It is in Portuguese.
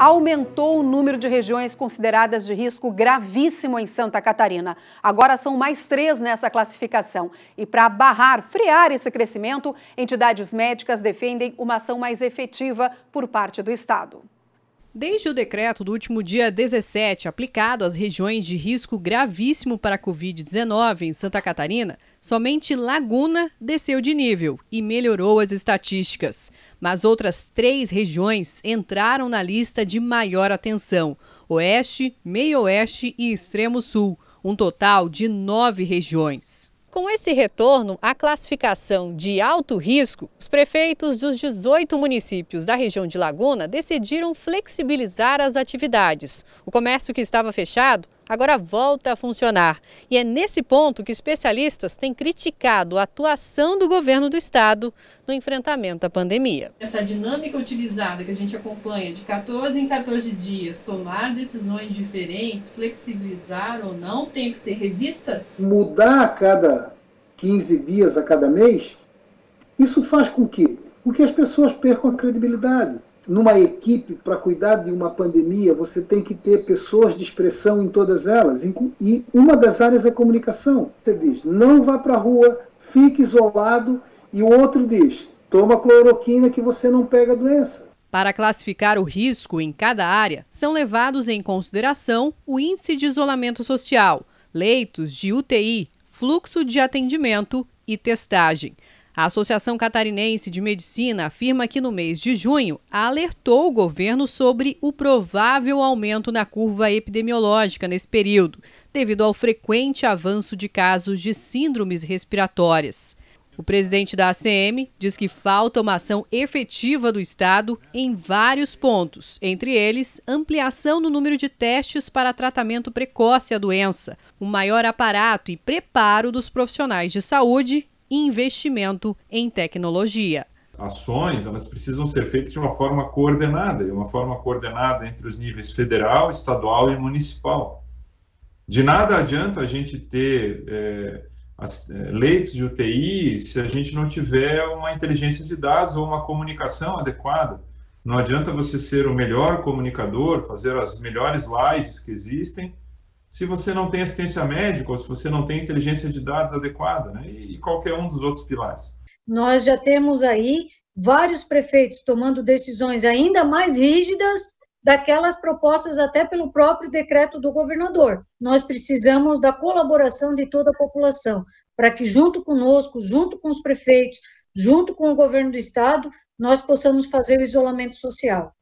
aumentou o número de regiões consideradas de risco gravíssimo em Santa Catarina. Agora são mais três nessa classificação. E para barrar, frear esse crescimento, entidades médicas defendem uma ação mais efetiva por parte do Estado. Desde o decreto do último dia 17, aplicado às regiões de risco gravíssimo para a Covid-19 em Santa Catarina, somente Laguna desceu de nível e melhorou as estatísticas. Mas outras três regiões entraram na lista de maior atenção: Oeste, Meio-Oeste e Extremo Sul, um total de nove regiões. Com esse retorno à classificação de alto risco, os prefeitos dos 18 municípios da região de Laguna decidiram flexibilizar as atividades. O comércio que estava fechado agora volta a funcionar. E é nesse ponto que especialistas têm criticado a atuação do governo do estado no enfrentamento à pandemia. Essa dinâmica utilizada que a gente acompanha de 14 em 14 dias, tomar decisões diferentes, flexibilizar ou não, tem que ser revista? Mudar a cada 15 dias, a cada mês, isso faz com que, com que as pessoas percam a credibilidade numa equipe para cuidar de uma pandemia, você tem que ter pessoas de expressão em todas elas, e uma das áreas é comunicação. Você diz, não vá para a rua, fique isolado, e o outro diz, toma cloroquina que você não pega a doença. Para classificar o risco em cada área, são levados em consideração o índice de isolamento social, leitos de UTI, fluxo de atendimento e testagem. A Associação Catarinense de Medicina afirma que no mês de junho alertou o governo sobre o provável aumento na curva epidemiológica nesse período, devido ao frequente avanço de casos de síndromes respiratórias. O presidente da ACM diz que falta uma ação efetiva do Estado em vários pontos, entre eles ampliação no número de testes para tratamento precoce à doença, um maior aparato e preparo dos profissionais de saúde e investimento em tecnologia. Ações, elas precisam ser feitas de uma forma coordenada, de uma forma coordenada entre os níveis federal, estadual e municipal. De nada adianta a gente ter é, as, é, leitos de UTI se a gente não tiver uma inteligência de dados ou uma comunicação adequada. Não adianta você ser o melhor comunicador, fazer as melhores lives que existem, se você não tem assistência médica ou se você não tem inteligência de dados adequada, né? E, e qualquer um dos outros pilares. Nós já temos aí vários prefeitos tomando decisões ainda mais rígidas daquelas propostas até pelo próprio decreto do governador. Nós precisamos da colaboração de toda a população, para que junto conosco, junto com os prefeitos, junto com o governo do estado, nós possamos fazer o isolamento social.